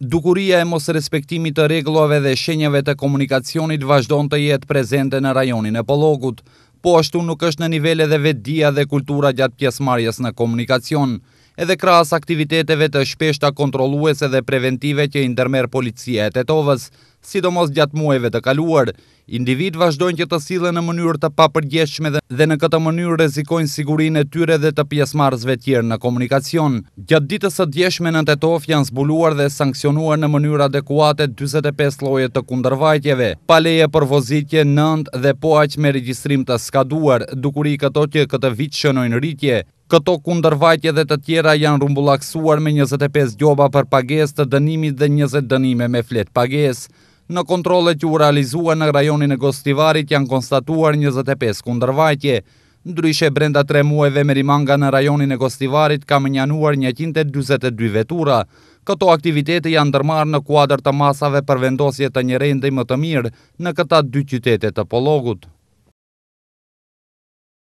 Dukuria e mos respektimit të reglove dhe shenjave të komunikacionit vazhdon të jetë prezente në rajonin e pologut, po ashtu nuk është në nivele dhe vedia dhe kultura gjatë pjesmarjes në komunikacion edhe kras aktiviteteve të shpeshta kontroluese dhe preventive që indermer policia e tetovës, sidomos gjatë muajve të kaluar. Individ vazhdojnë që të sile në mënyrë të papërgjeshme dhe në këtë mënyrë rezikojnë sigurin e tyre dhe të pjesmarzve tjerë në komunikacion. Gjatë ditës të djeshme në tetov janë zbuluar dhe sankcionuar në mënyrë adekuate 25 loje të kundërvajtjeve, paleje për vozitje nënd dhe poaq me registrim të skaduar, dukuri këto që këtë vitë shënojnë rritje. Këto kundërvajtje dhe të tjera janë rumbullaksuar me 25 gjoba për pages të dënimit dhe 20 dënime me flet pages. Në kontrole që u realizua në rajonin e Gostivarit janë konstatuar 25 kundërvajtje. Ndryshe brenda tre muajve me rimanga në rajonin e Gostivarit ka më njanuar 122 vetura. Këto aktivitete janë dërmarë në kuadrë të masave për vendosje të njërejnë dhe më të mirë në këta dy qytetet të pologut.